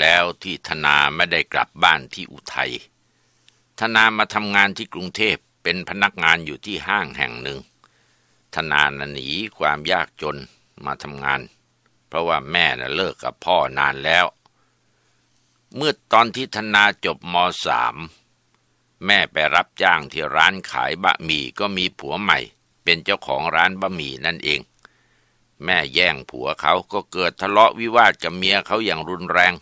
แล้วที่ธนาไม่ได้กลับบ้านที่อุทัย ธนามาทำงานที่กรุงเทพเป็นพนักงานอยู่ที่ห้างแห่งหนึ่ง ธนานหนีความยากจนมาทำงาน เพราะว่าแม่นะเลิกกับพ่อนานแล้ว เมื่อตอนที่ธนาจบมสาม แม่ไปรับจ้างที่ร้านขายบะหมี่ก็มีผัวใหม่ เป็นเจ้าของร้านบะหมี่นั่นเอง แม่แย่งผัวเขาก็เกิดทะเลาะวิวาทกับเมียเขาอย่างรุนแรง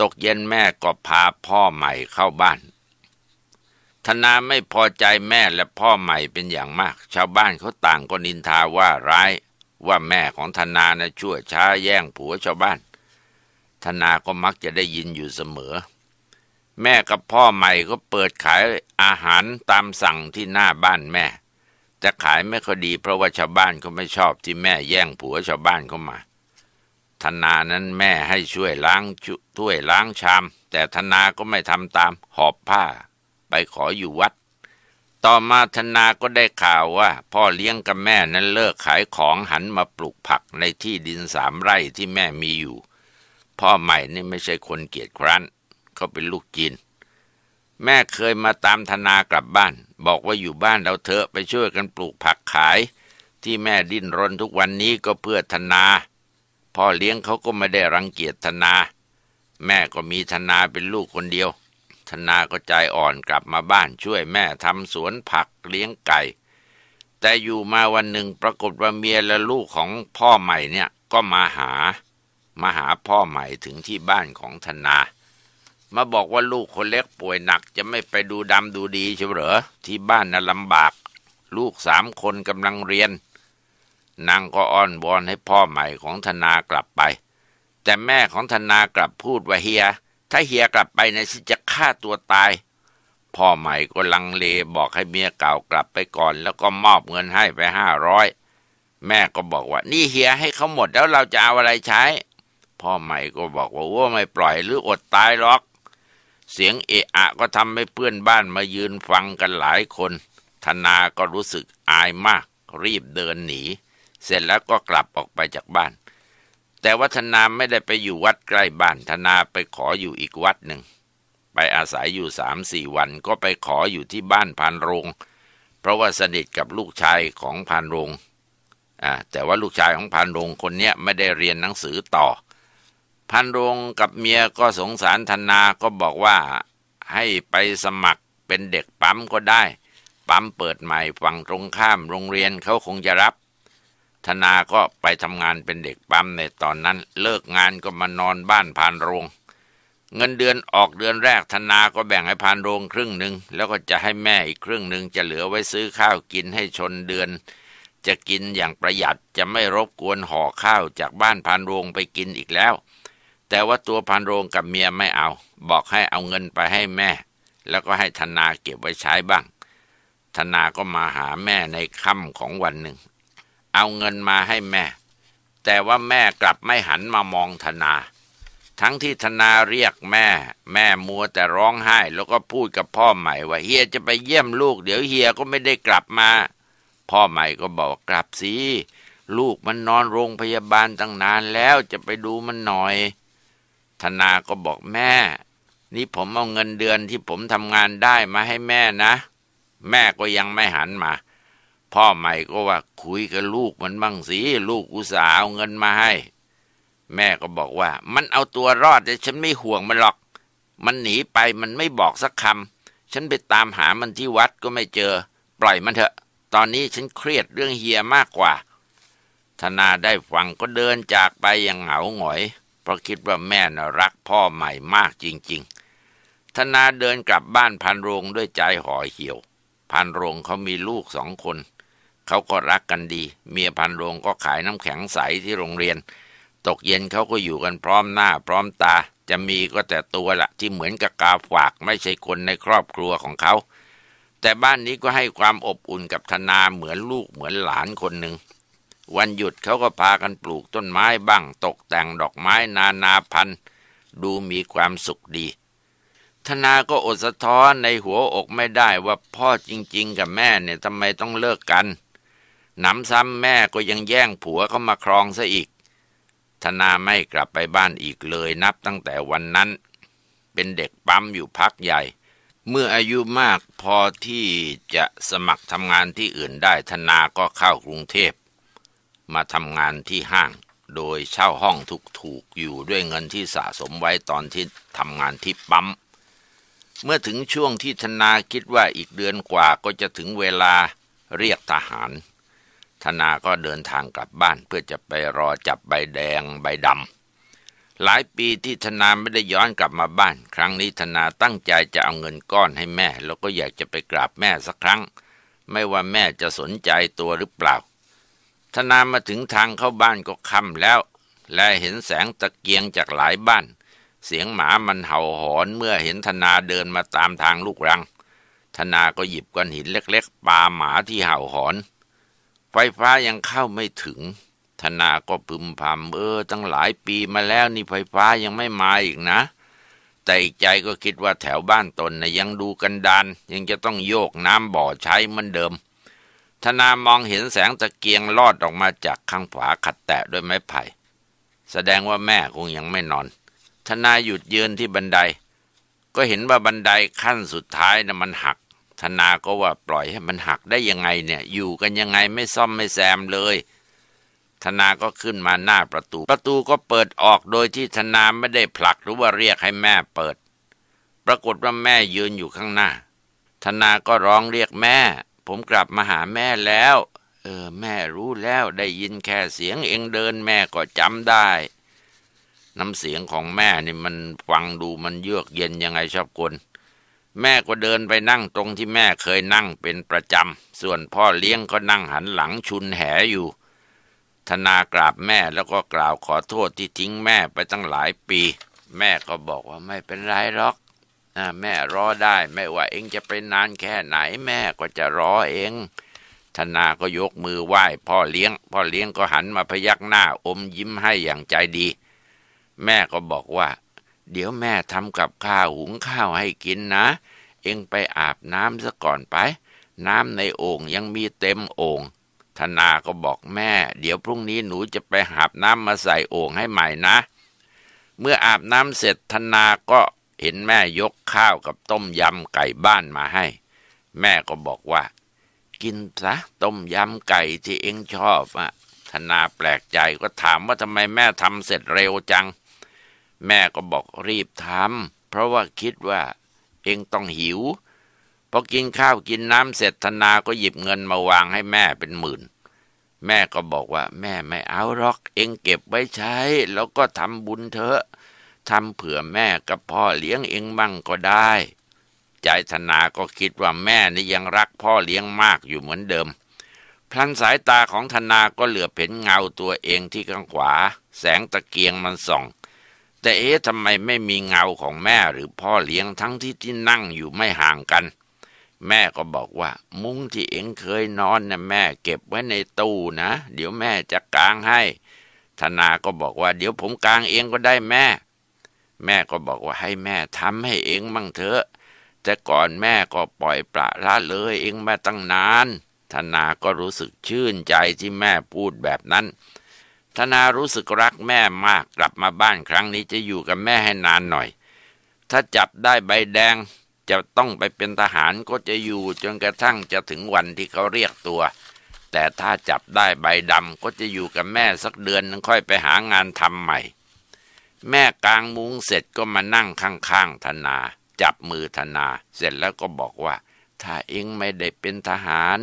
ตกเย็นแม่ก็พาพ่อใหม่เข้าบ้าน ธนาไม่พอใจแม่และพ่อใหม่เป็นอย่างมาก ชาวบ้านเขาต่างก็นินทาว่าร้ายว่าแม่ของธนานะชั่วช้าแย่งผัวชาวบ้าน ธนาก็มักจะได้ยินอยู่เสมอ แม่กับพ่อใหม่ก็เปิดขายอาหารตามสั่งที่หน้าบ้านแม่แต่ขายไม่ค่อยดีเพราะว่าชาวบ้านเขาไม่ชอบที่แม่แย่งผัวชาวบ้านเข้ามาธนานั้นแม่ให้ช่วยล้างถ้วยล้างชามแต่ธนาก็ไม่ทำตามหอบผ้า ไปขออยู่วัด ต่อมาธนาก็ได้ข่าวว่า พ่อเลี้ยงกับแม่นั้นเลิกขายของหันมาปลูกผักในที่ดินสามไร่ที่แม่มีอยู่ พ่อใหม่นี่ไม่ใช่คนเกียจคร้านเขาเป็นลูกจีนแม่เคยมาตามธนากลับบ้าน บอกว่าอยู่บ้านเราเถอะไปช่วยกันปลูกผักขาย ที่แม่ดิ้นรนทุกวันนี้ก็เพื่อธนาพ่อเลี้ยงเขาก็ไม่ได้รังเกียจธนา แม่ก็มีธนาเป็นลูกคนเดียว ธนาก็ใจอ่อนกลับมาบ้านช่วยแม่ทำสวนผักเลี้ยงไก่ แต่อยู่มาวันหนึ่งปรากฏว่าเมียและลูกของพ่อใหม่เนี่ยก็มาหามาหาพ่อใหม่ถึงที่บ้านของธนามาบอกว่าลูกคนเล็กป่วยหนักจะไม่ไปดูดำดูดี เฉยเหรอที่บ้านน่ะลำบาก ลูกสามคนกำลังเรียนนางก็อ้อนวอนให้พ่อใหม่ของธนากลับไป แต่แม่ของธนากลับพูดว่าเฮีย ถ้าเฮียกลับไปนายสิจะฆ่าตัวตาย พ่อใหม่ก็ลังเลบอกให้เมียเก่ากลับไปก่อนแล้วก็มอบเงินให้ไปห้าร้อย แม่ก็บอกว่านี่เฮียให้เขาหมดแล้วเราจะเอาอะไรใช้ พ่อใหม่ก็บอกว่าว่าไม่ปล่อย หรืออดตายหรอก เสียงเอะอะก็ทำให้เพื่อนบ้านมายืนฟังกันหลายคน ธนาก็รู้สึกอายมากรีบเดินหนีเสร็จแล้วก็กลับออกไปจากบ้าน แต่วัฒนาไม่ได้ไปอยู่วัดใกล้บ้านธนาไปขออยู่อีกวัดหนึ่งไปอาศัยอยู่สามสี่วันก็ไปขออยู่ที่บ้านพันโรง เพราะว่าสนิทกับลูกชายของพันโรง อ่าแต่ว่าลูกชายของพันโรงคนเนี้ยไม่ได้เรียนหนังสือต่อพันโรงกับเมียก็สงสารธนาก็บอกว่าให้ไปสมัครเป็นเด็กปั๊มก็ได้ ปั๊มเปิดใหม่ฝั่งตรงข้ามโรงเรียนเขาคงจะรับธนาก็ไปทำงานเป็นเด็กปั๊มในตอนนั้นเลิกงานก็มานอนบ้านพานโรง เงินเดือนออกเดือนแรกธนาก็แบ่งให้พานโรงครึ่งหนึ่งแล้วก็จะให้แม่อีกครึ่งหนึ่งจะเหลือไว้ซื้อข้าวกินให้ชนเดือน จะกินอย่างประหยัดจะไม่รบกวนห่อข้าวจากบ้านพานโรงไปกินอีกแล้ว แต่ว่าตัวพานโรงกับเมียไม่เอา บอกให้เอาเงินไปให้แม่ แล้วก็ให้ธนาเก็บไว้ใช้บ้างธนาก็มาหาแม่ในค่ำของวันหนึ่งเอาเงินมาให้แม่ แต่ว่าแม่กลับไม่หันมามองธนา ทั้งที่ธนาเรียกแม่ แม่มัวแต่ร้องไห้แล้วก็พูดกับพ่อใหม่ว่าเฮียจะไปเยี่ยมลูกเดี๋ยวเฮียก็ไม่ได้กลับมา พ่อใหม่ก็บอกกลับสิลูกมันนอนโรงพยาบาลตั้งนานแล้วจะไปดูมันหน่อยธนาก็บอกแม่ นี่ผมเอาเงินเดือนที่ผมทำงานได้มาให้แม่นะ แม่ก็ยังไม่หันมาพ่อใหม่ก็ว่าคุยกับลูกมันบ้างสิลูกอุตส่าห์เอาเงินมาให้ แม่ก็บอกว่ามันเอาตัวรอดแต่ฉันไม่ห่วงมันหรอก มันหนีไปมันไม่บอกสักคำฉันไปตามหามันที่วัดก็ไม่เจอ ปล่อยมันเถอะตอนนี้ฉันเครียดเรื่องเฮียมากกว่า ธนาได้ฟังก็เดินจากไปอย่างเหงาหงอยเพราะคิดว่าแม่น่ะรักพ่อใหม่มากจริง ๆ ธนาเดินกลับบ้านพันโรงด้วยใจห่อเหี่ยวพันโรงเขามีลูกสองคนเขาก็รักกันดี เมียพันโรงก็ขายน้ำแข็งใสที่โรงเรียน ตกเย็นเขาก็อยู่กันพร้อมหน้าพร้อมตา จะมีก็แต่ตัวละที่เหมือนกับกาฝากไม่ใช่คนในครอบครัวของเขา แต่บ้านนี้ก็ให้ความอบอุ่นกับธนาเหมือนลูกเหมือนหลานคนหนึ่งวันหยุดเขาก็พากันปลูกต้นไม้บ้าง ตกแต่งดอกไม้นานาพันธุ์ดูมีความสุขดีธนาก็อดสะท้อนในหัวอกไม่ได้ว่าพ่อจริง ๆ กับแม่เนี่ยทำไมต้องเลิกกันหนำซ้ำแม่ก็ยังแย่งผัวเข้ามาครอง ซะอีก ธนาไม่กลับไปบ้านอีกเลยนับตั้งแต่วันนั้นเป็นเด็กปั๊มอยู่พักใหญ่ เมื่ออายุมากพอที่จะสมัครทำงานที่อื่นได้ธนาก็เข้ากรุงเทพมาทำงานที่ห้าง โดยเช่าห้องทุกถูกอยู่ด้วยเงินที่สะสมไว้ตอนที่ทำงานที่ปั๊ม เมื่อถึงช่วงที่ธนาคิดว่าอีกเดือนกว่าก็จะถึงเวลาเรียกทหารธนาก็เดินทางกลับบ้านเพื่อจะไปรอจับใบแดงใบดำหลายปีที่ธนาไม่ได้ย้อนกลับมาบ้าน ครั้งนี้ธนาตั้งใจจะเอาเงินก้อนให้แม่ แล้วก็อยากจะไปกราบแม่สักครั้ง ไม่ว่าแม่จะสนใจตัวหรือเปล่าธนามาถึงทางเข้าบ้านก็ค่ำแล้วและเห็นแสงตะเกียงจากหลายบ้าน เสียงหมามันเห่าหอนเมื่อเห็นธนาเดินมาตามทางลูกรังธนาก็หยิบก้อนหินเล็กๆ ปาหมาที่เห่าหอนไฟฟ้ายังเข้าไม่ถึง ธนาก็พึมพำเออ ตั้งหลายปีมาแล้วนี่ไฟฟ้ายังไม่มาอีกนะ แต่อีกใจก็คิดว่าแถวบ้านตนนะยังดูกันดาน ยังจะต้องโยกน้ำบ่อใช้เหมือนเดิม ธนามองเห็นแสงตะเกียงลอดออกมาจากข้างฝาขัดแตะด้วยไม้ไผ่ แสดงว่าแม่คงยังไม่นอนธนาหยุดยืนที่บันได ก็เห็นว่าบันไดขั้นสุดท้ายนะ่ะมันหักธนาก็ว่าปล่อยให้มันหักได้ยังไงเนี่ย อยู่กันยังไงไม่ซ่อมไม่แซมเลยธนาก็ขึ้นมาหน้าประตู ประตูก็เปิดออกโดยที่ธนาไม่ได้ผลักหรือว่าเรียกให้แม่เปิด ปรากฏว่าแม่ยืนอยู่ข้างหน้า ธนาก็ร้องเรียกแม่ ผมกลับมาหาแม่แล้ว เออแม่รู้แล้วได้ยินแค่เสียง เองเดินแม่ก็จำได้ น้ำเสียงของแม่นี่มันฟังดูมันเยือกเย็นยังไงชอบคนแม่ก็เดินไปนั่งตรงที่แม่เคยนั่งเป็นประจำ ส่วนพ่อเลี้ยงก็นั่งหันหลังชุนแหอยู่ ธนากราบแม่แล้วก็กล่าวขอโทษที่ทิ้งแม่ไปตั้งหลายปี แม่ก็บอกว่าไม่เป็นไรหรอกอแม่รอได้ไม่ว่าเองจะไปนานแค่ไหนแม่ก็จะรอเองธนาก็ยกมือไหว้พ่อเลี้ยง พ่อเลี้ยงก็หันมาพยักหน้าอมยิ้มให้อย่างใจดี แม่ก็บอกว่าเดี๋ยวแม่ทำกับข้าวหุงข้าวให้กินนะ เองไปอาบน้ำซะก่อนไป น้ำในโอ่งยังมีเต็มโอ่ง ธนาก็บอกแม่ เดี๋ยวพรุ่งนี้หนูจะไปหาบน้ำมาใส่โอ่งให้ใหม่นะ เมื่ออาบน้ำเสร็จธนาก็เห็นแม่ยกข้าวกับต้มยำไก่บ้านมาให้ แม่ก็บอกว่า กินซะ ต้มยำไก่ที่เองชอบอะธนาแปลกใจก็ถามว่าทำไมแม่ทำเสร็จเร็วจังแม่ก็บอกรีบทำเพราะว่าคิดว่า เองต้องหิว พอกินข้าวกินน้ำเสร็จธนาก็หยิบเงินมาวางให้แม่เป็นหมื่น แม่ก็บอกว่าแม่ไม่เอาหรอก เองเก็บไว้ใช้ แล้วก็ทำบุญเถอะทำเผื่อแม่กับพ่อเลี้ยงเองบ้างก็ได้ ใจธนาก็คิดว่าแม่นี่ยังรักพ่อเลี้ยงมากอยู่เหมือนเดิม พลันสายตาของธนาก็เหลือเห็นเงาตัวเองที่ข้างขวา แสงตะเกียงมันส่องแต่เอ๊ะทำไมไม่มีเงาของแม่หรือพ่อเลี้ยงทั้งที่ที่นั่งอยู่ไม่ห่างกัน แม่ก็บอกว่า มุ้งที่เอ็งเคยนอนนะ่ะแม่เก็บไว้ในตู้นะ เดี๋ยวแม่จะกางให้ธนาก็บอกว่า เดี๋ยวผมกางเองก็ได้แม่ แม่ก็บอกว่าให้แม่ทำให้เองมั่งเถอะแต่ก่อนแม่ก็ปล่อยปละละเลยเองมาตั้งนานธนาก็รู้สึกชื่นใจที่แม่พูดแบบนั้นธนารู้สึกรักแม่มากกลับมาบ้านครั้งนี้จะอยู่กับแม่ให้นานหน่อย ถ้าจับได้ใบแดง จะต้องไปเป็นทหารก็จะอยู่จนกระทั่งจะถึงวันที่เขาเรียกตัว แต่ถ้าจับได้ใบดำก็จะอยู่กับแม่สักเดือนนึงค่อยไปหางานทำใหม่ แม่กลางมุ้งเสร็จก็มานั่งข้างๆธนา จับมือธนา เสร็จแล้วก็บอกว่า ถ้าเองไม่ได้เป็นทหาร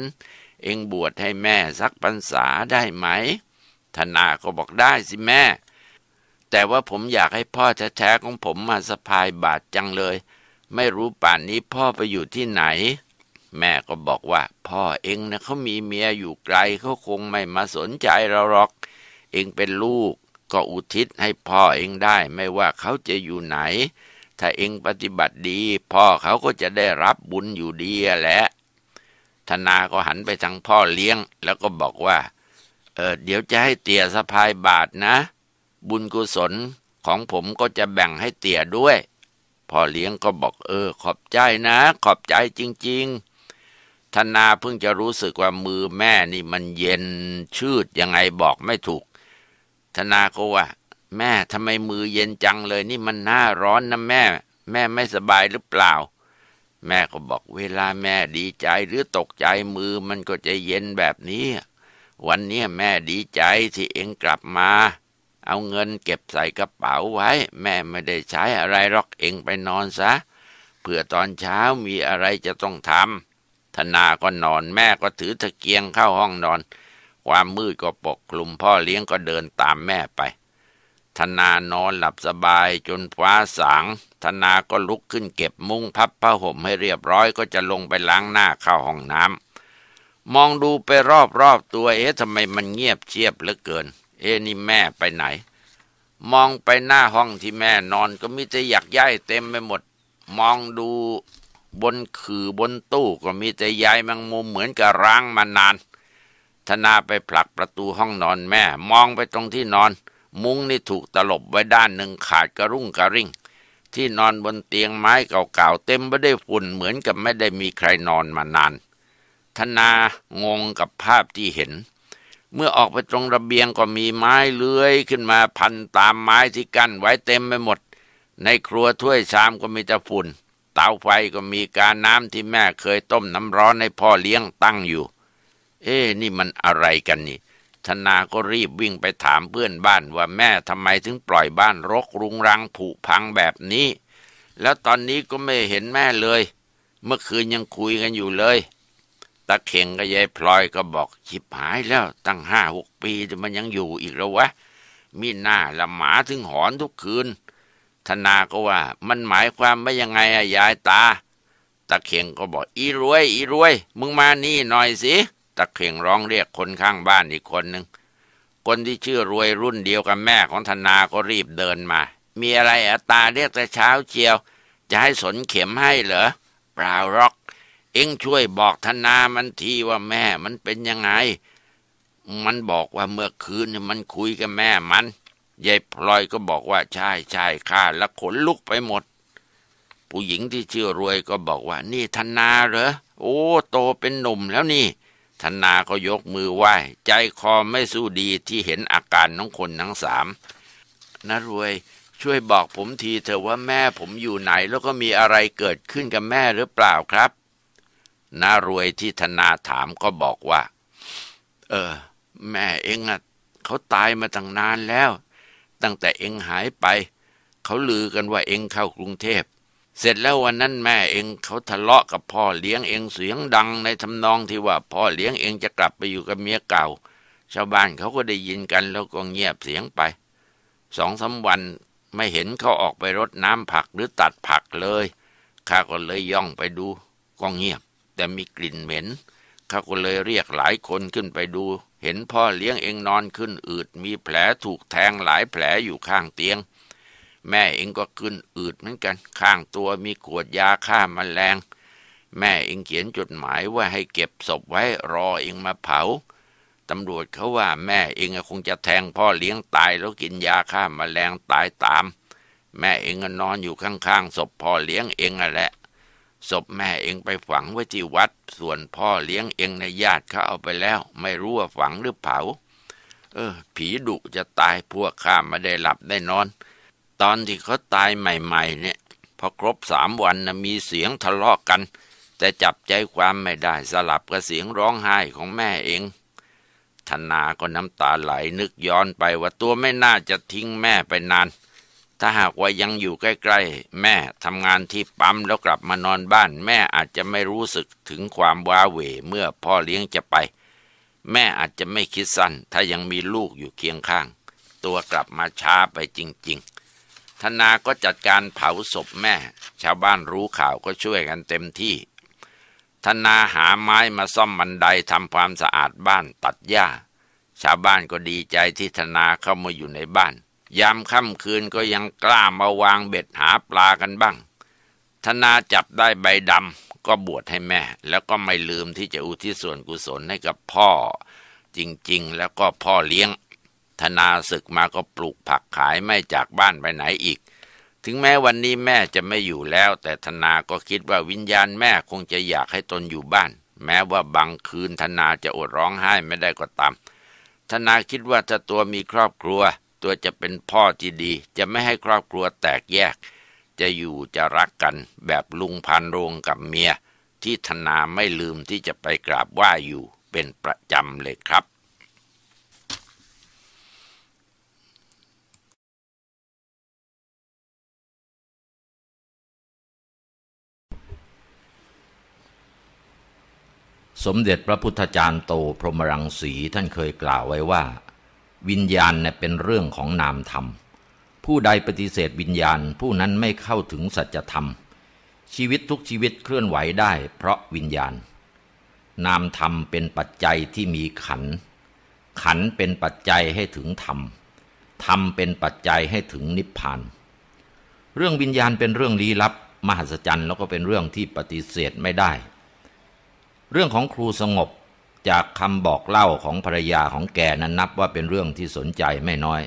เองบวชให้แม่สักพรรษาได้ไหมธนาก็บอกได้สิแม่ แต่ว่าผมอยากให้พ่อแท้ๆของผมมาสะพายบาทจังเลย ไม่รู้ป่านนี้พ่อไปอยู่ที่ไหน แม่ก็บอกว่าพ่อเองนะเขามีเมียอยู่ไกลเขาคงไม่มาสนใจเราหรอก เองเป็นลูกก็อุทิศให้พ่อเองได้ไม่ว่าเขาจะอยู่ไหน ถ้าเองปฏิบัติดี พ่อเขาก็จะได้รับบุญอยู่ดีแหละ ธนาก็หันไปทางพ่อเลี้ยง แล้วก็บอกว่าเออเดี๋ยวจะให้เตี่ยสะพายบาทนะ บุญกุศลของผมก็จะแบ่งให้เตี่ยด้วย พ่อเลี้ยงก็บอก เออ ขอบใจนะ ขอบใจจริงๆธนาเพิ่งจะรู้สึกว่ามือแม่นี่มันเย็นชืดยังไงบอกไม่ถูกธนาก็ว่าแม่ทำไมมือเย็นจังเลยนี่มันหน้าร้อนนะแม่ แม่ไม่สบายหรือเปล่า แม่ก็บอกเวลาแม่ดีใจหรือตกใจมือมันก็จะเย็นแบบนี้วันนี้แม่ดีใจที่เองกลับมา เอาเงินเก็บใส่กระเป๋าไว้ แม่ไม่ได้ใช้อะไรหรอกเองไปนอนซะเผื่อตอนเช้ามีอะไรจะต้องทำธนาก็นอนแม่ก็ถือตะเกียงเข้าห้องนอน ความมืดก็ปกคลุมพ่อเลี้ยงก็เดินตามแม่ไป ธนานอนหลับสบายจนฟ้าสางธนาก็ลุกขึ้นเก็บมุ้งพับผ้าห่มให้เรียบร้อยก็จะลงไปล้างหน้าเข้าห้องน้ำมองดูไปรอบๆตัวเอ๊ะทำไมมันเงียบเชียบเหลือเกิน เอ๊ะนี่แม่ไปไหน มองไปหน้าห้องที่แม่นอนก็มีแต่หยักย่ายเต็มไปหมด มองดูบนคือบนตู้ก็มีแต่ยายมังมุมเหมือนกับร้างมานานธนาไปผลักประตูห้องนอนแม่ มองไปตรงที่นอน มุ้งนี่ถูกตลบไว้ด้านหนึ่งขาดกระรุ่งกระริ่ง ที่นอนบนเตียงไม้เก่าๆเต็มไปด้วยฝุ่นเหมือนกับไม่ได้มีใครนอนมานานธนางงกับภาพที่เห็น เมื่อออกไปตรงระเบียงก็มีไม้เลื้อย ขึ้นมาพันตามไม้ที่กั้นไว้เต็มไปหมด ในครัวถ้วยชามก็มีแต่ฝุ่นเตาไฟก็มีกาน้ำที่แม่เคยต้มน้ำร้อนให้พ่อเลี้ยงตั้งอยู่ เอ๊นี่มันอะไรกันนี่ ธนาก็รีบวิ่งไปถามเพื่อนบ้านว่าแม่ทำไมถึงปล่อยบ้านรกรุงรังผุพังแบบนี้ แล้วตอนนี้ก็ไม่เห็นแม่เลย เมื่อคืนยังคุยกันอยู่เลยาเข่งกับยายพลอยก็บอกชิบหายแล้ว ตั้งห้าหกปีแต่มันยังอยู่อีกแล้ววะมีหน้าละหมาถึงหอนทุกคืน ธนาก็ว่ามันหมายความว่ายังไงอะยายตาตะเข่งก็บอกอีรวย อีรวย มึงมานี่หน่อยสิตะเข่งร้องเรียกคนข้างบ้านอีกคนหนึ่งคนที่ชื่อรวยรุ่นเดียวกับแม่ของธนาก็รีบเดินมา มีอะไรอะตาเรียกแต่เช้าเชียวจะให้สนเข็มให้เหรอเปล่าหรอกเอ็งช่วยบอกธนามันทีว่าแม่มันเป็นยังไง มันบอกว่าเมื่อคืนมันคุยกับแม่มันยายพลอยก็บอกว่าใช่ใช่ข้าละขนลุกไปหมด ผู้หญิงที่ชื่อรวยก็บอกว่า นี่ธนาเหรอ โอ้ โตเป็นหนุ่มแล้วนี่ ธนาก็ยกมือไหว้ ใจคอไม่สู้ดีที่เห็นอาการน้องคนทั้งสามนะรวย ช่วยบอกผมทีเถอะว่าแม่ผมอยู่ไหน แล้วก็มีอะไรเกิดขึ้นกับแม่หรือเปล่าครับน้ารวยที่ธนาถามก็บอกว่า เออ แม่เองอะเขาตายมาตั้งนานแล้ว ตั้งแต่เองหายไป เขาลือกันว่าเองเข้ากรุงเทพ เสร็จแล้ววันนั้นแม่เองเขาทะเลาะกับพ่อเลี้ยงเองเสียงดังในทำนองที่ว่า พ่อเลี้ยงเองจะกลับไปอยู่กับเมียเก่า ชาวบ้านเขาก็ได้ยินกันแล้วก็เงียบเสียงไป สองสาวันไม่เห็นเขาออกไปรดน้ำผักหรือตัดผักเลย ข้าก็เลยย่องไปดูก็เงียบแต่มีกลิ่นเหม็น เขาก็เลยเรียกหลายคนขึ้นไปดู เห็นพ่อเลี้ยงเองนอนขึ้นอืดมีแผลถูกแทงหลายแผลอยู่ข้างเตียง แม่เองก็ขึ้นอืดเหมือนกัน ข้างตัวมีขวดยาฆ่ามาแมลง แม่เองเขียนจดหมายว่าให้เก็บศพไว้รอเองมาเผา ตำรวจเขาว่า แม่เองคงจะแทงพ่อเลี้ยงตายแล้วกินยาฆ่ามาแมลงตายตาม แม่เองก็นอนอยู่ข้างๆศพพ่อเลี้ยงเองอ่ะแหละศพแม่เองไปฝังไว้ที่วัด ส่วนพ่อเลี้ยงเองในญาติเขาเอาไปแล้ว ไม่รู้ว่าฝังหรือเผา เออ ผีดุจะตายพวกข้ามาได้หลับได้นอน ตอนที่เขาตายใหม่ๆ เนี่ยพอครบสามวันนะมีเสียงทะเลาะกกัน แต่จับใจความไม่ได้สลับกับเสียงร้องไห้ของแม่เองธนาก็น้ำตาไหลนึกย้อนไปว่าตัวไม่น่าจะทิ้งแม่ไปนานถ้าหากว่ายังอยู่ใกล้ ๆ แม่ทำงานที่ปั๊มแล้วกลับมานอนบ้าน แม่อาจจะไม่รู้สึกถึงความว้าเหวเมื่อพ่อเลี้ยงจะไป แม่อาจจะไม่คิดสั้นถ้ายังมีลูกอยู่เคียงข้าง ตัวกลับมาช้าไปจริงๆธนาก็จัดการเผาศพแม่ ชาวบ้านรู้ข่าวก็ช่วยกันเต็มที่ ธนาหาไม้มาซ่อมบันไดทำความสะอาดบ้านตัดหญ้า ชาวบ้านก็ดีใจที่ธนาเข้ามาอยู่ในบ้านยามค่ำคืนก็ยังกล้ามาวางเบ็ดหาปลากันบ้าง ธนาจับได้ใบดำก็บวชให้แม่ แล้วก็ไม่ลืมที่จะอุทิศส่วนกุศลให้กับพ่อ จริงๆแล้วก็พ่อเลี้ยงธนาศึกมาก็ปลูกผักขายไม่จากบ้านไปไหนอีก ถึงแม้วันนี้แม่จะไม่อยู่แล้ว แต่ธนาก็คิดว่าวิญญาณแม่คงจะอยากให้ตนอยู่บ้าน แม้ว่าบางคืนธนาจะอดร้องไห้ไม่ได้ก็ตาม ธนาคิดว่าถ้าตัวมีครอบครัวตัวจะเป็นพ่อที่ดีจะไม่ให้ครอบครัวแตกแยก จะอยู่จะรักกันแบบลุงพันโรงกับเมีย ที่ธนาไม่ลืมที่จะไปกราบไหว้อยู่เป็นประจำเลยครับ สมเด็จพระพุทธจารย์โตพรหมรังสี ท่านเคยกล่าวไว้ว่าวิญญาณเนี่ยเป็นเรื่องของนามธรรม ผู้ใดปฏิเสธวิญญาณ ผู้นั้นไม่เข้าถึงสัจธรรม ชีวิตทุกชีวิตเคลื่อนไหวได้เพราะวิญญาณ นามธรรมเป็นปัจจัยที่มีขันขันเป็นปัจจัยให้ถึงธรรมธรรมเป็นปัจจัยให้ถึงนิพพาน เรื่องวิญญาณเป็นเรื่องลี้ลับ มหัศจรรย์แล้วก็เป็นเรื่องที่ปฏิเสธไม่ได้ เรื่องของครูสงบจากคำบอกเล่าของภรรยาของแกนั้นนับว่าเป็นเรื่องที่สนใจไม่น้อย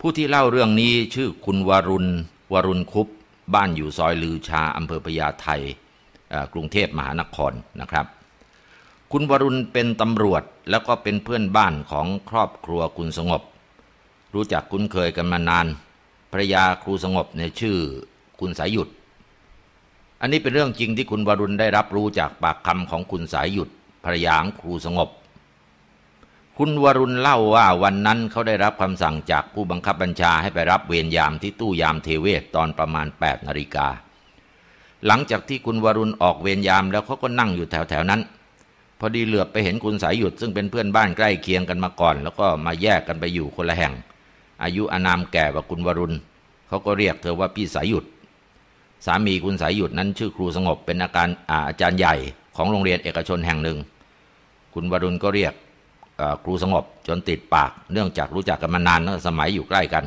ผู้ที่เล่าเรื่องนี้ชื่อคุณวรุณวรุณคุปบ้านอยู่ซอยลือชาอำเภอพญาไทกรุงเทพมหานครนะครับ คุณวรุณเป็นตำรวจแล้วก็เป็นเพื่อนบ้านของครอบครัวคุณสงบ รู้จักคุ้นเคยกันมานานภรรยาครูสงบในชื่อคุณสายหยุดอันนี้เป็นเรื่องจริงที่คุณวรุณได้รับรู้จากปากคำของคุณสายหยุดภรยางครูสงบ คุณวรุณเล่าว่าวันนั้นเขาได้รับคำสั่งจากผู้บังคับบัญชาให้ไปรับเวรยามที่ตู้ยามเทเวศตอนประมาณ8นาฬิกา หลังจากที่คุณวรุณออกเวรยาม แล้วเขาก็นั่งอยู่แถวแถวนั้น พอดีเหลือบไปเห็นคุณสายหยุดซึ่งเป็นเพื่อนบ้านใกล้เคียงกันมาก่อน แล้วก็มาแยกกันไปอยู่คนละแห่ง อายุอานามแก่กว่าคุณวรุณเขาก็เรียกเธอว่าพี่สายหยุดสามีคุณสายหยุดนั้นชื่อครูสงบเป็นอาการอาอาจารย์ใหญ่ของโรงเรียนเอกชนแห่งหนึ่ง คุณวรุณก็เรียกครูสงบจนติดปาก เนื่องจากรู้จักกันมานานสมัยอยู่ใกล้กัน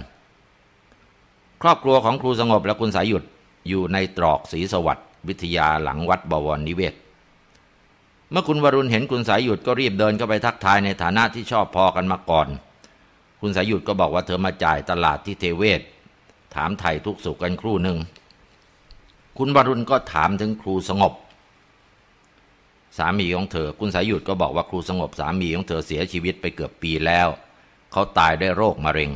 ครอบครัวของครูสงบและคุณสายหยุดอยู่ในตรอกศรีสวัสดิ์วิทยาหลังวัดบวรนิเวศ เมื่อคุณวรุณเห็นคุณสายหยุดก็รีบเดินเข้าไปทักทายในฐานะที่ชอบพอกันมาก่อน คุณสายหยุดก็บอกว่าเธอมาจ่ายตลาดที่เทเวศ ถามไถ่ทุกสุขกันครู่หนึ่ง คุณวรุณก็ถามถึงครูสงบสามีของเธอคุณสายหยุดก็บอกว่าครูสงบสามีของเธอเสียชีวิตไปเกือบปีแล้วเขาตายด้วยโรคมะเร็ง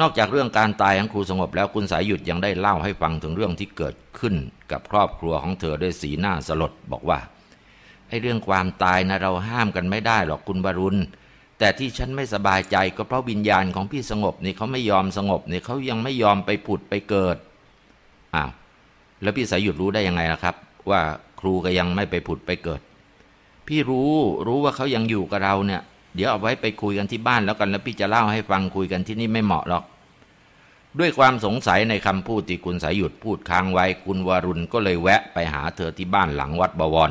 นอกจากเรื่องการตายของครูสงบแล้วคุณสายหยุดยังได้เล่าให้ฟังถึงเรื่องที่เกิดขึ้นกับครอบครัวของเธอด้วยสีหน้าสลดบอกว่าไอ้เรื่องความตายนะเราห้ามกันไม่ได้หรอกคุณบรุณแต่ที่ฉันไม่สบายใจก็เพราะวิญญาณของพี่สงบนี่เขาไม่ยอมสงบนี่เขายังไม่ยอมไปผุดไปเกิดอ้าวแล้วพี่สายหยุดรู้ได้ยังไงล่ะครับ ว่าครูก็ยังไม่ไปผุดไปเกิด พี่รู้รู้ว่าเขายังอยู่กับเราเนี่ย เดี๋ยวเอาไว้ไปคุยกันที่บ้านแล้วกันแล้วพี่จะเล่าให้ฟังคุยกันที่นี่ไม่เหมาะหรอก ด้วยความสงสัยในคำพูดที่คุณสายหยุดพูดค้างไว้คุณวรุณก็เลยแวะไปหาเธอที่บ้านหลังวัดบวร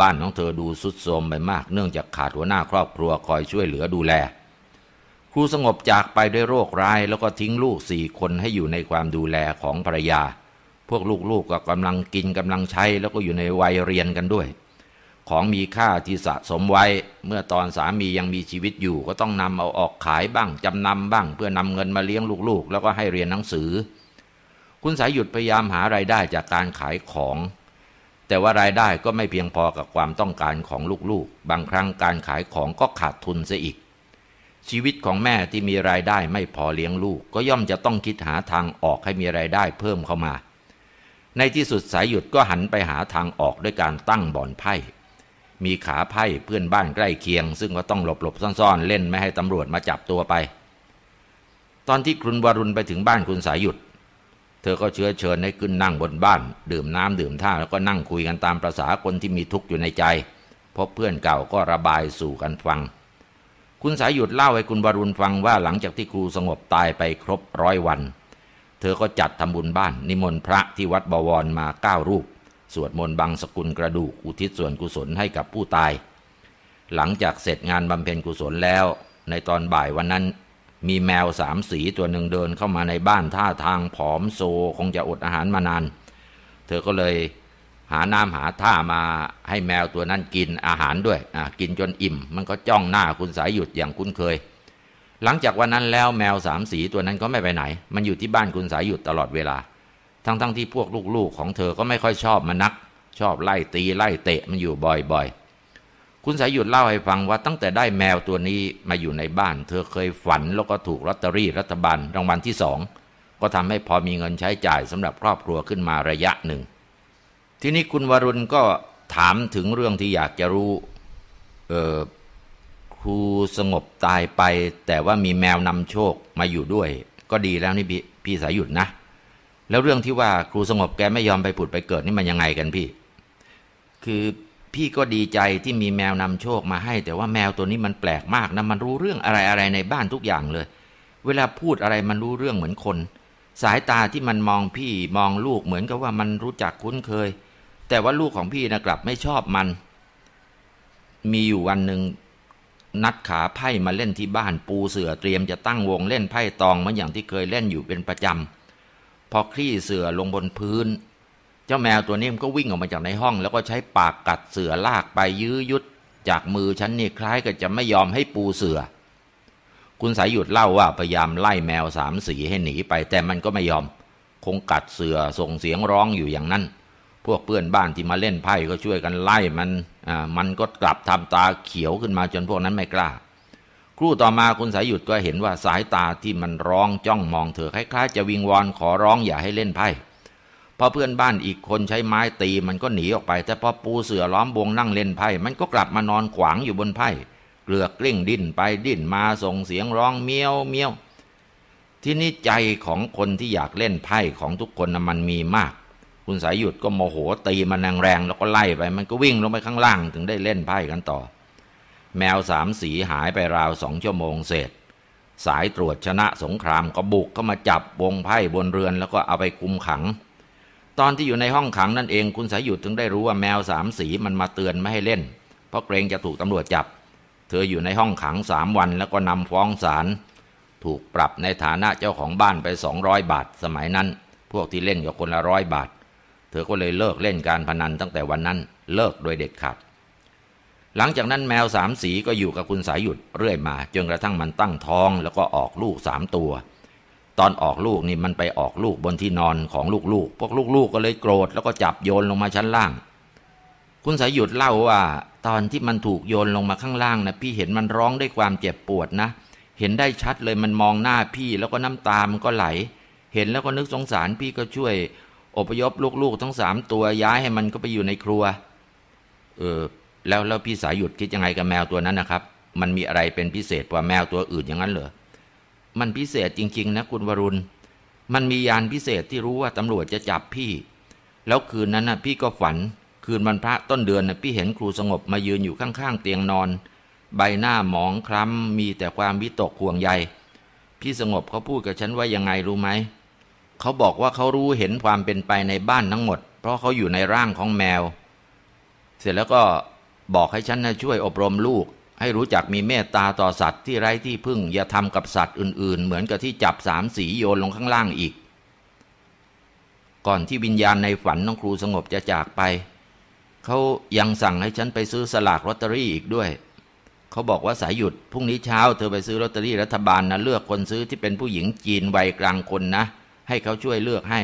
บ้านของเธอดูสุดโทรมไปมากเนื่องจากขาดหัวหน้าครอบครัวคอยช่วยเหลือดูแล ครูสงบจากไปด้วยโรคร้ายแล้วก็ทิ้งลูกสี่คนให้อยู่ในความดูแลของภรรยาพวกลูกๆกก็กำลังกินกำลังใช้แล้วก็อยู่ในวัยเรียนกันด้วย ของมีค่าที่สะสมไว้ เมื่อตอนสามียังมีชีวิตอยู่ ก็ต้องนำเอาออกขายบ้างจำนำบ้าง เพื่อนำเงินมาเลี้ยงลูกๆ แล้วก็ให้เรียนหนังสือ คุณสายหยุดพยายามหารายได้จากการขายของ แต่ว่ารายได้ก็ไม่เพียงพอกับความต้องการของลูกๆ บางครั้งการขายของก็ขาดทุนซะอีก ชีวิตของแม่ที่มีรายได้ไม่พอเลี้ยงลูก ก็ย่อมจะต้องคิดหาทางออกให้มีรายได้เพิ่มเข้ามาในที่สุดสายหยุดก็หันไปหาทางออกด้วยการตั้งบ่อนไพ่ มีขาไพ่เพื่อนบ้านใกล้เคียง ซึ่งก็ต้องหลบหลบซ่อนๆ เล่นไม่ให้ตำรวจมาจับตัวไป ตอนที่คุณวรุณไปถึงบ้านคุณสายหยุด เธอก็เชื้อเชิญให้ขึ้นนั่งบนบ้าน ดื่มน้ำดื่มท่าแล้วก็นั่งคุยกันตามประษาคนที่มีทุกข์อยู่ในใจ พบเพื่อนเก่าก็ระบายสู่กันฟัง คุณสายหยุดเล่าให้คุณวรุณฟังว่าหลังจากที่ครูสงบตายไปครบร้อยวันเธอก็จัดทำบุญบ้านนิมนต์พระที่วัดบวรมาเก้ารูป สวดมนต์บังสกุลกระดูกอุทิศส่วนกุศลให้กับผู้ตาย หลังจากเสร็จงานบำเพ็ญกุศลแล้วในตอนบ่ายวันนั้นมีแมวสามสีตัวหนึ่งเดินเข้ามาในบ้านท่าทาง ผอมโซ คงจะอดอาหารมานาน เธอก็เลยหาน้ำหาท่ามาให้แมวตัวนั้นกินอาหารด้วยกินจนอิ่มมันก็จ้องหน้าคุณสายหยุดอย่างคุ้นเคยหลังจากวันนั้นแล้วแมวสามสีตัวนั้นก็ไม่ไปไหน มันอยู่ที่บ้านคุณสายหยุดตลอดเวลา ทั้งๆทที่พวกลูกๆของเธอก็ไม่ค่อยชอบมันนัก ชอบไล่ตี ไล่เตะมันอยู่บ่อยๆคุณสายหยุดเล่าให้ฟังว่าตั้งแต่ได้แมวตัวนี้มาอยู่ในบ้าน เธอเคยฝันแล้วก็ถูกลอตเตอรี่รัฐบาลรางวัลที่สองก็ทำให้พอมีเงินใช้จ่ายสำหรับครอบครัวขึ้นมาระยะหนึ่ง ทีนี้คุณวรุณก็ถามถึงเรื่องที่อยากจะรู้ เออครูสงบตายไป แต่ว่ามีแมวนำโชคมาอยู่ด้วย ก็ดีแล้วนี่พี่พี่สายหยุดนะ แล้วเรื่องที่ว่าครูสงบแกไม่ยอมไปผุดไปเกิดนี่มันยังไงกันพี่ คือพี่ก็ดีใจที่มีแมวนำโชคมาให้ แต่ว่าแมวตัวนี้มันแปลกมากนะมันรู้เรื่องอะไรอะไรในบ้านทุกอย่างเลย เวลาพูดอะไรมันรู้เรื่องเหมือนคน สายตาที่มันมองพี่มองลูกเหมือนกับว่ามันรู้จักคุ้นเคย แต่ว่าลูกของพี่นะกลับไม่ชอบมัน มีอยู่วันหนึ่งนัดขาไพ่มาเล่นที่บ้านปูเสือเตรียมจะตั้งวงเล่นไพ่ตองเหมือนอย่างที่เคยเล่นอยู่เป็นประจำ พอคลี่เสือลงบนพื้น เจ้าแมวตัวนี้มันก็วิ่งออกมาจากในห้อง แล้วก็ใช้ปากกัดเสือลากไปยื้อยุด จากมือฉันนี่คล้ายกับจะไม่ยอมให้ปูเสือคุณสายหยุดเล่าว่าพยายามไล่แมวสามสีให้หนีไปแต่มันก็ไม่ยอม คงกัดเสือส่งเสียงร้องอยู่อย่างนั้นพวกเพื่อนบ้านที่มาเล่นไพ่ก็ช่วยกันไล่มันมันก็กลับทำตาเขียวขึ้นมาจนพวกนั้นไม่กล้าครู่ต่อมาคุณสายหยุดก็เห็นว่าสายตาที่มันร้องจ้องมองเธอคล้ายๆ จะวิงวอนขอร้องอย่าให้เล่นไพ่ พอเพื่อนบ้านอีกคนใช้ไม้ตีมันก็หนีออกไป แต่พอปูเสือล้อมวงนั่งเล่นไพ่ มันก็กลับมานอนขวางอยู่บนไพ่ เกลือกกลิ้งดิ้นไปดิ้นมาส่งเสียงร้องเมียวเมียว ที่นี่ใจของคนที่อยากเล่นไพ่ของทุกคนนะมันมีมากคุณสายหยุดก็โมโหตีมันแรงๆแล้วก็ไล่ไปมันก็วิ่งลงไปข้างล่างถึงได้เล่นไพ่กันต่อ แมวสามสีหายไปราวสองชั่วโมงเสร็จสายตรวจชนะสงครามก็บุกเข้ามาจับวงไพ่บนเรือนแล้วก็เอาไปคุมขัง ตอนที่อยู่ในห้องขังนั่นเองคุณสายหยุดถึงได้รู้ว่าแมวสามสีมันมาเตือนไม่ให้เล่น เพราะเกรงจะถูกตำรวจจับเธออยู่ในห้องขังสามวันแล้วก็นำฟ้องศาล ถูกปรับในฐานะเจ้าของบ้านไป 200 บาทสมัยนั้น พวกที่เล่นกับคนละร้อยบาทเธอก็เลยเลิกเล่นการพนันตั้งแต่วันนั้น เลิกโดยเด็ดขาด หลังจากนั้นแมวสามสีก็อยู่กับคุณสายหยุดเรื่อยมาจนกระทั่งมันตั้งท้อง แล้วก็ออกลูกสามตัว ตอนออกลูกนี่มันไปออกลูกบนที่นอนของลูกๆ พวกลูก ๆ ก็เลยโกรธแล้วก็จับโยนลงมาชั้นล่าง คุณสายหยุดเล่าว่า ตอนที่มันถูกโยนลงมาข้างล่างนะ พี่เห็นมันร้องด้วยความเจ็บปวดนะ เห็นได้ชัดเลยมันมองหน้าพี่แล้วก็น้ำตามันก็ไหล เห็นแล้วก็นึกสงสารพี่ก็ช่วยอพยพลูกๆ ทั้งสามตัวย้ายให้มันก็ไปอยู่ในครัว เออแล้วแล้วพี่สายหยุดคิดยังไงกับแมวตัวนั้นนะครับ มันมีอะไรเป็นพิเศษกว่าแมวตัวอื่นอย่างนั้นเหรอมันพิเศษจริงๆนะคุณวรุณ มันมียานพิเศษที่รู้ว่าตำรวจจะจับพี่ แล้วคืนนั้นนะพี่ก็ฝัน คืนวันพระต้นเดือนนะพี่เห็นครูสงบมายืนอยู่ข้างๆ เตียงนอน ใบหน้าหมองคล้ำมีแต่ความวิตกห่วงใยพี่สงบเขาพูดกับฉันว่ายังไงรู้ไหมเขาบอกว่าเขารู้เห็นความเป็นไปในบ้านทั้งหมดเพราะเขาอยู่ในร่างของแมว เสร็จแล้วก็บอกให้ฉันช่วยอบรมลูก ให้รู้จักมีเมตตาต่อสัตว์ที่ไร้ที่พึ่งอย่าทำกับสัตว์อื่นๆ เหมือนกับที่จับสามสีโยนลงข้างล่างอีก ก่อนที่วิญญาณในฝันน้องครูสงบจะจากไป เขายังสั่งให้ฉันไปซื้อสลากลอตเตอรี่อีกด้วย เขาบอกว่าสายหยุดพรุ่งนี้เช้าเธอไปซื้อลอตเตอรี่รัฐบาลนะเลือกคนซื้อที่เป็นผู้หญิงจีนวัยกลางคนนะให้เขาช่วยเลือกให้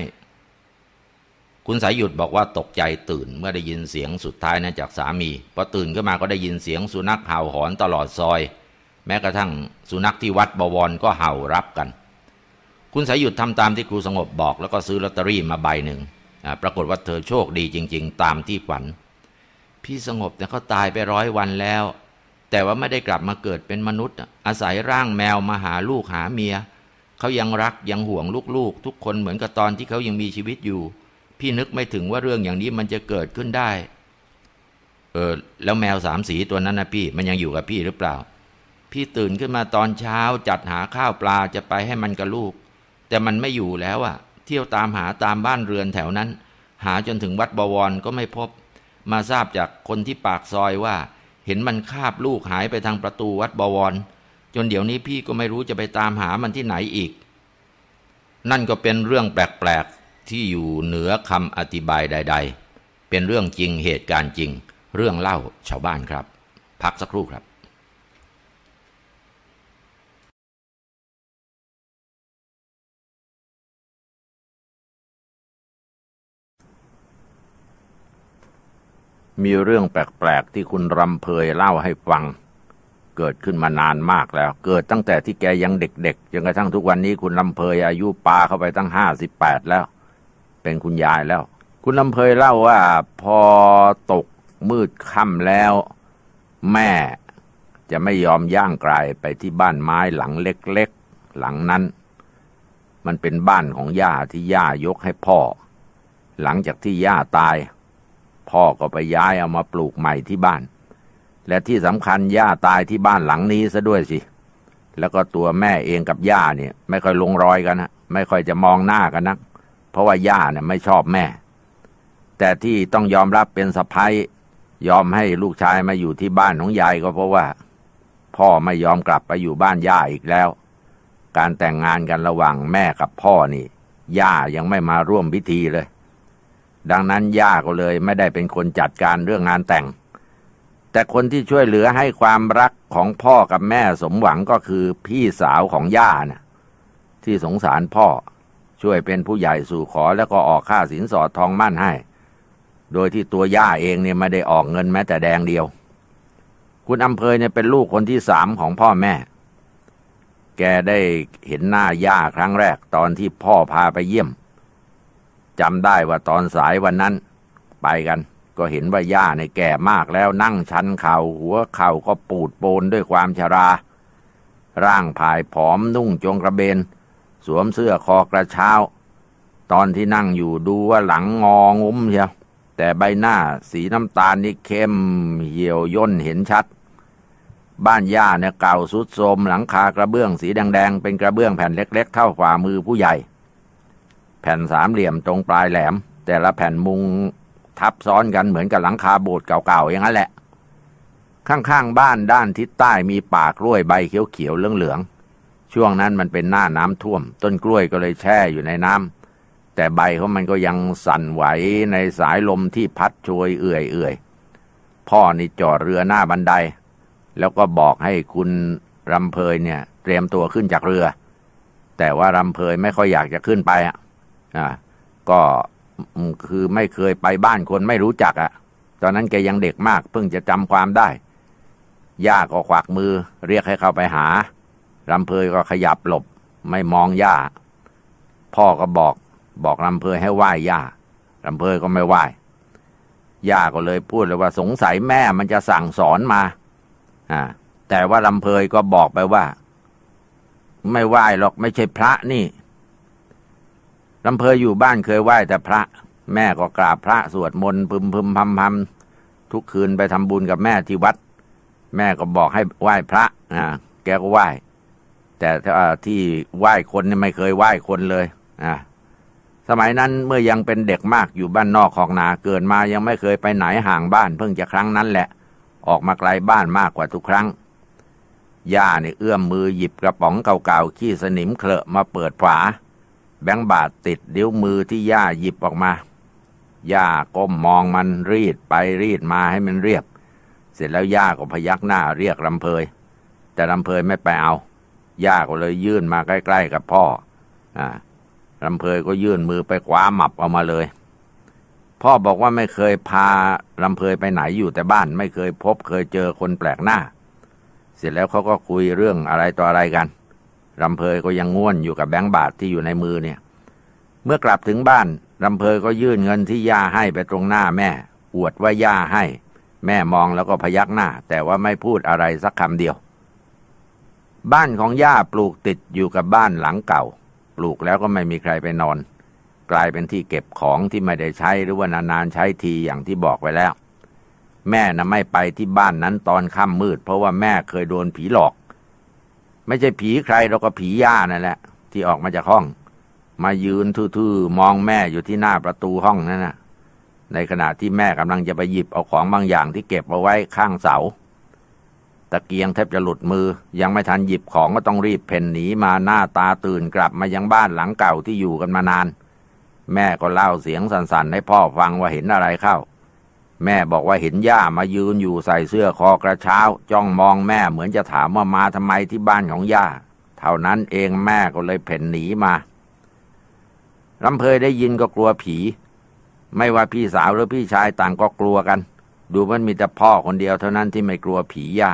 คุณสายหยุดบอกว่าตกใจตื่น เมื่อได้ยินเสียงสุดท้ายนะจากสามี พอตื่นขึ้นมาก็ได้ยินเสียง สุนัขเห่าหอนตลอดซอย แม้กระทั่งสุนัขที่วัดบวรก็เห่ารับกัน คุณสายหยุดทำตามที่ครูสงบบอกแล้วก็ซื้อลอตเตอรี่มาใบหนึ่ง ปรากฏว่าเธอโชคดีจริง ๆ ตามที่ฝันพี่สงบเนี่ยเขาตายไปร้อยวันแล้ว แต่ว่าไม่ได้กลับมาเกิดเป็นมนุษย์อาศัยร่างแมวมาหาลูกหาเมียเขายังรักยังห่วงลูก ๆ ทุกคนเหมือนกับตอนที่เขายังมีชีวิตอยู่ พี่นึกไม่ถึงว่าเรื่องอย่างนี้มันจะเกิดขึ้นได้ เออแล้วแมวสามสีตัวนั้นนะพี่ มันยังอยู่กับพี่หรือเปล่า พี่ตื่นขึ้นมาตอนเช้าจัดหาข้าวปลาจะไปให้มันกับลูก แต่มันไม่อยู่แล้วอะ่ะ เที่ยวตามหาตามบ้านเรือนแถวนั้น หาจนถึงวัดบวรก็ไม่พบ มาทราบจากคนที่ปากซอยว่า เห็นมันคาบลูกหายไปทางประตูวัดบวรจนเดี๋ยวนี้พี่ก็ไม่รู้จะไปตามหามันที่ไหนอีก นั่นก็เป็นเรื่องแปลกๆ ที่อยู่เหนือคำอธิบายใดๆ เป็นเรื่องจริงเหตุการณ์จริง เรื่องเล่าชาวบ้านครับ พักสักครู่ครับ มีเรื่องแปลกๆ ที่คุณรำเพยเล่าให้ฟังเกิดขึ้นมานานมากแล้ว เกิดตั้งแต่ที่แกยังเด็ก ๆจนกระทั่งทุกวันนี้ คุณลำเพยอายุปาเข้าไปตั้งห้าสิบแปดแล้ว เป็นคุณยายแล้ว คุณลำเพยเล่าว่าพอตกมืดค่ำแล้ว แม่จะไม่ยอมย่างไกลไปที่บ้านไม้หลังเล็ก ๆ หลังนั้น มันเป็นบ้านของย่าที่ย่ายกให้พ่อ หลังจากที่ย่าตาย พ่อก็ไปย้ายเอามาปลูกใหม่ที่บ้านและที่สำคัญ ย่าตายที่บ้านหลังนี้ซะด้วยสิ แล้วก็ตัวแม่เองกับย่าเนี่ย ไม่ค่อยลงรอยกันนะไม่ค่อยจะมองหน้ากันนักเพราะว่า ย่าเนี่ยไม่ชอบแม่ แต่ที่ต้องยอมรับเป็นสะพ้ายยอมให้ลูกชายมาอยู่ที่บ้านของยาย ก็เพราะว่า พ่อไม่ยอมกลับไปอยู่บ้าน ย่าอีกแล้ว การแต่งงานกันระหว่างแม่กับพ่อนี่ ย่ายังไม่มาร่วมพิธีเลย ดังนั้นย่าก็เลยไม่ได้เป็นคนจัดการเรื่องงานแต่งแต่คนที่ช่วยเหลือให้ความรักของพ่อกับแม่สมหวังก็คือพี่สาวของย่านะที่สงสารพ่อช่วยเป็นผู้ใหญ่สู่ขอแล้วก็ออกค่าสินสอดทองมั่นให้ โดยที่ตัวย่าเองเนี่ยไม่ได้ออกเงินแม้แต่แดงเดียว คุณอำเภยเนี่ยเป็นลูกคนที่สามของพ่อแม่ แกได้เห็นหน้าย่าครั้งแรกตอนที่พ่อพาไปเยี่ยมจำได้ว่าตอนสายวันนั้นไปกันก็เห็นว่าย่าในแก่มากแล้วนั่งชันเขา่าหัวเข่าก็ปูดโปนด้วยความชรา ร่างผายผอมนุ่งจงกระเบน สวมเสื้อคอกระเช้าตอนที่นั่งอยู่ดูว่าหลังงองุ้มเชียวแต่ใบหน้าสีน้ำตาลนี่เข้มเหี่ยวย่นเห็นชัด บ้านย่าเนี่ยเก่าสุดโทมหลังคากระเบื้องสีแดงๆเป็นกระเบื้องแผ่นเล็กๆเท่าฝ่ามือผู้ใหญ่ แผ่นสามเหลี่ยมตรงปลายแหลม แต่ละแผ่นมุงทับซ้อนกันเหมือนกับหลังคาโบสถ์เก่าๆอย่างนั้นแหละข้างๆบ้านด้านทิศใต้มีป่ากล้วยใบเขียวๆเหลืองๆช่วงนั้นมันเป็นหน้าน้ำท่วม ต้นกล้วยก็เลยแช่อยู่ในน้ำแต่ใบของมันก็ยังสั่นไหวในสายลมที่พัดโชยเอื่อยๆพ่อนี่จอดเรือหน้าบันได แล้วก็บอกให้คุณรำเพยเนี่ย เตรียมตัวขึ้นจากเรือ แต่ว่ารำเพยไม่ค่อยอยากจะขึ้นไปอ่ะก็คือไม่เคยไปบ้านคนไม่รู้จักอะ่ะ ตอนนั้นแกยังเด็กมากเพิ่งจะจำความได้ ย่าก็ขวักมือเรียกให้เข้าไปหาลำเพยก็ขยับหลบ ไม่มองย่าพ่อก็บอก บอกลำเพยให้ไหว้ย่าลำเพยก็ไม่ไหว้ย่าก็เลยพูดเลยว่าสงสัยแม่มันจะสั่งสอนมาอ่าแต่ว่าลำเพยก็บอกไปว่า ไม่ไหว้หรอก ไม่ใช่พระนี่ลำเพออยู่บ้านเคยไหว้แต่พระ แม่ก็กราบพระสวดมนต์พึมพึมพำพำทุกคืนไปทำบุญกับแม่ที่วัด แม่ก็บอกให้ไหว้พระอ่าแกก็ไหว้ แต่ที่ไหว้คนนี่ไม่เคยไหว้คนเลย อ่าสมัยนั้นเมื่อยังเป็นเด็กมากอยู่บ้านนอกของนา เกิดมายังไม่เคยไปไหนห่างบ้านเพิ่งจะครั้งนั้นแหละออกมาไกลบ้านมากกว่าทุกครั้งย่าเนี่เอื้อมมือหยิบกระป๋องเก่าๆขี้สนิมเคลอะมาเปิดฝาแบงค์บาทติดเดี๋ยวมือที่ย่าหยิบออกมาย่าก้มมองมันรีดไปรีดมาให้มันเรียบเสร็จแล้วย่าก็พยักหน้า เรียกลำเพยแต่ลำเพยไม่ไปเอาย่าก็เลยยื่นมาใกล้ๆกับพ่ออ่าลำเพยก็ยื่นมือไปคว้าหมับออกมาเลย พ่อบอกว่าไม่เคยพาลำเพยไปไหนอยู่แต่บ้าน ไม่เคยพบเคยเจอคนแปลกหน้าเสร็จแล้วเขาก็คุยเรื่องอะไรต่ออะไรกันรำเพยก็ยังง่วนอยู่กับแบงค์บาทที่อยู่ในมือเนี่ย เมื่อกลับถึงบ้านรำเพยก็ยื่นเงินที่ย่าให้ไปตรงหน้าแม่ อวดว่าย่าให้ แม่มองแล้วก็พยักหน้า แต่ว่าไม่พูดอะไรสักคำเดียว บ้านของย่าปลูกติดอยู่กับบ้านหลังเก่า ปลูกแล้วก็ไม่มีใครไปนอน กลายเป็นที่เก็บของที่ไม่ได้ใช้หรือว่านานๆใช้ทีอย่างที่บอกไว้แล้ว แม่นะไม่ไปที่บ้านนั้นตอนค่ำมืด เพราะว่าแม่เคยโดนผีหลอกไม่ใช่ผีใครเราก็ผีย่านั่นแหละ ที่ออกมาจากห้อง มายืนทื่อๆมองแม่อยู่ที่หน้าประตูห้องนั่นนะในขณะที่แม่กำลังจะไปหยิบเอาของบางอย่างที่เก็บเอาไว้ข้างเสาตะเกียงแทบจะหลุดมือยังไม่ทันหยิบของก็ต้องรีบ เพ่นหนีมาหน้าตาตื่นกลับมายังบ้านหลังเก่าที่อยู่กันมานาน แม่ก็เล่าเสียงสั่นๆให้พ่อฟังว่าเห็นอะไรเข้าแม่บอกว่าเห็นย่ามายืนอยู่ใส่เสื้อคอกระเช้าจ้องมองแม่เหมือนจะถามว่ามาทำไมที่บ้านของย่าเท่านั้นเองแม่ก็เลยเผ่นหนีมาลำเพยได้ยินก็กลัวผี ไม่ว่าพี่สาวหรือพี่ชายต่างก็กลัวกัน ดูมันมีแต่พ่อคนเดียวเท่านั้นที่ไม่กลัวผีย่า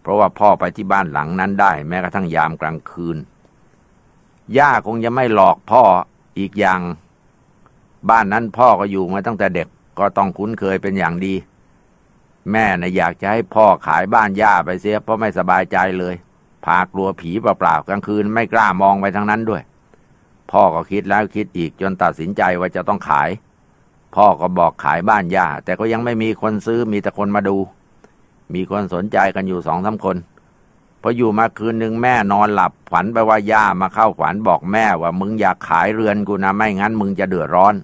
เพราะว่าพ่อไปที่บ้านหลังนั้นได้ แม้กระทั่งยามกลางคืนย่าคงจะไม่หลอกพ่ออีกอย่าง บ้านนั้นพ่อก็อยู่มาตั้งแต่เด็กก็ต้องคุ้นเคยเป็นอย่างดี แม่นะ่ะอยากจะให้พ่อขายบ้านย่าไปเสีย เพราะไม่สบายใจเลยพากลัวผีเปล่าๆกลางคืนไม่กล้ามองไปทางนั้นด้วย พ่อก็คิดแล้วคิดอีกจนตัดสินใจว่าจะต้องขาย พ่อก็บอกขายบ้านย่าแต่ก็ยังไม่มีคนซื้อมีแต่คนมาดู มีคนสนใจกันอยู่สองสาคนพออยู่มาคืนหนึ่งแม่นอนหลับฝันไปว่าย่ามาเข้าฝันบอกแม่ว่ามึงอยากขายเรือนกูนะไม่งั้น มึงจะเดือดร้อน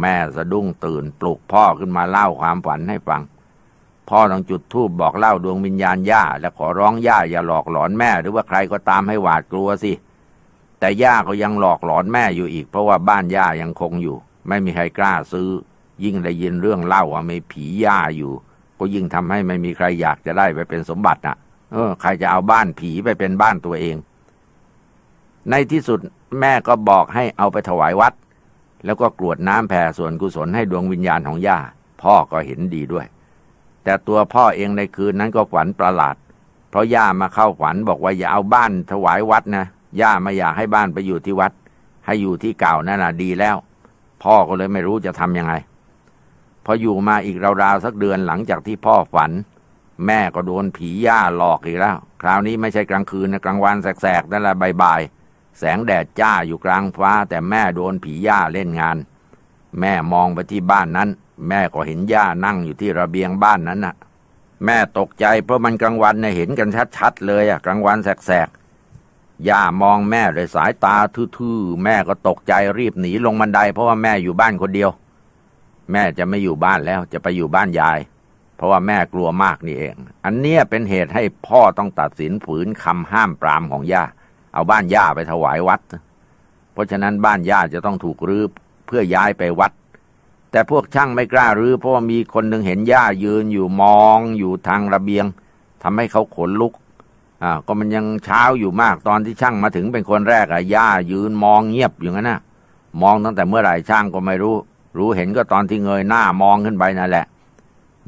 แม่สะดุ้งตื่นปลุกพ่อขึ้นมาเล่าความฝันให้ฟัง พ่อต้องจุดธูปบอกเล่าดวงวิญญาณย่าและขอร้องย่าอย่าหลอกหลอนแม่ หรือว่าใครก็ตามให้หวาดกลัวสิแต่ย่าก็ยังหลอกหลอนแม่อยู่อีกเพราะว่าบ้านย่ายังคงอยู่ ไม่มีใครกล้าซื้อ ยิ่งได้ยินเรื่องเล่าว่ามีผีย่าอยู่ ก็ยิ่งทำให้ไม่มีใครอยากจะได้ไปเป็นสมบัตินะ่ะเออใครจะเอาบ้านผีไปเป็นบ้านตัวเอง ในที่สุดแม่ก็บอกให้เอาไปถวายวัดแล้วก็กรวดน้ำแผ่ส่วนกุศลให้ดวงวิญญาณของย่าพ่อก็เห็นดีด้วย แต่ตัวพ่อเองในคืนนั้นก็ฝันประหลาด เพราะย่ามาเข้าฝันบอกว่าอย่าเอาบ้านถวายวัดนะย่าไม่อยากให้บ้านไปอยู่ที่วัด ให้อยู่ที่เก่านั่นน่ะดีแล้ว พ่อก็เลยไม่รู้จะทำยังไง พออยู่มาอีก ราวๆสักเดือนหลังจากที่พ่อฝัน แม่ก็โดนผีย่าหลอกอีกแล้ว คราวนี้ไม่ใช่กลางคืนนะกลางวันแสกๆนั่นแหละบ่ายแสงแดดจ้าอยู่กลางฟ้า แต่แม่โดนผีย่าเล่นงาน แม่มองไปที่บ้านนั้น แม่ก็เห็นย่านั่งอยู่ที่ระเบียงบ้านนั้นน่ะ แม่ตกใจเพราะมันกลางวันเนี่ยเห็นกันชัดๆ เลยอ่ะกลางวันแสกๆ ย่ามองแม่ด้วยสายตาทื่อๆแม่ก็ตกใจรีบหนีลงบันไดเพราะว่าแม่อยู่บ้านคนเดียว แม่จะไม่อยู่บ้านแล้วจะไปอยู่บ้านยาย เพราะว่าแม่กลัวมากนี่เอง อันเนี้ยเป็นเหตุให้พ่อต้องตัดสินฝืนคำห้ามปรามของย่าเอาบ้านย่าไปถวายวัด เพราะฉะนั้นบ้านย่าจะต้องถูกรื้อเพื่อย้ายไปวัด แต่พวกช่างไม่กล้ารื้อเพราะว่ามีคนหนึ่งเห็นย่ายืนอยู่มอง อยู่ทางระเบียง ทำให้เขาขนลุก อ่าก็มันยังเช้าอยู่มากตอนที่ช่างมาถึงเป็นคนแรกอะย่ายืนมองเงียบอยู่งั้นนะมองตั้งแต่เมื่อไหร่ช่างก็ไม่รู้ รู้เห็นก็ตอนที่เงยหน้ามองขึ้นไปนั่นแหละ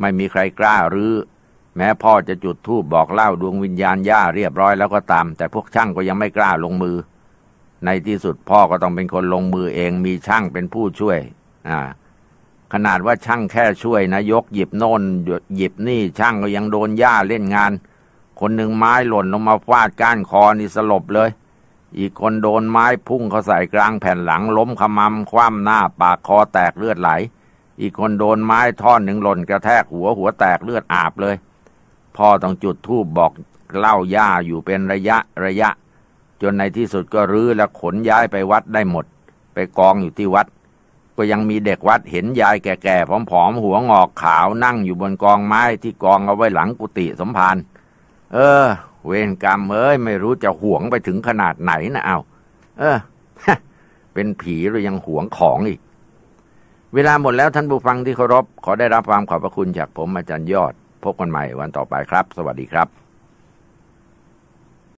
ไม่มีใครกล้ารื้อแม้พ่อจะจุดธูปบอกเล่าดวงวิญญาณย่าเรียบร้อยแล้วก็ตาม แต่พวกช่างก็ยังไม่กล้าลงมือ ในที่สุดพ่อก็ต้องเป็นคนลงมือเองมีช่างเป็นผู้ช่วย ขนาดว่าช่างแค่ช่วยนะยกหยิบโน่นหยิบนี่ช่างก็ยังโดนย่าเล่นงาน คนหนึ่งไม้หล่นลงมาฟาดก้านคอนี่สลบเลย อีกคนโดนไม้พุ่งเขาใส่กลางแผ่นหลังล้มขมำคว่ำหน้าปากคอแตกเลือดไหล อีกคนโดนไม้ท่อนหนึ่งหล่นกระแทกหัวหัวแตกเลือดอาบเลยพ่อต้องจุดธูปบอกเล่าย่าอยู่เป็นระยะระยะ จนในที่สุดก็รื้อและขนย้ายไปวัดได้หมด ไปกองอยู่ที่วัด ก็ยังมีเด็กวัดเห็นยายแก่ๆผอมๆหัวงอกขาวนั่งอยู่บนกองไม้ที่กองเอาไว้หลังกุฏิสมภารเออ เวรกรรมเอ้ย ไม่รู้จะห่วงไปถึงขนาดไหนนะเอาเออเป็นผีหรือยังห่วงของอีกเวลาหมดแล้วท่านผู้ฟังที่เคารพขอได้รับความขอบพระคุณจากผมอาจารย์ยอดพบกันใหม่วันต่อไปครับสวัสดีครับ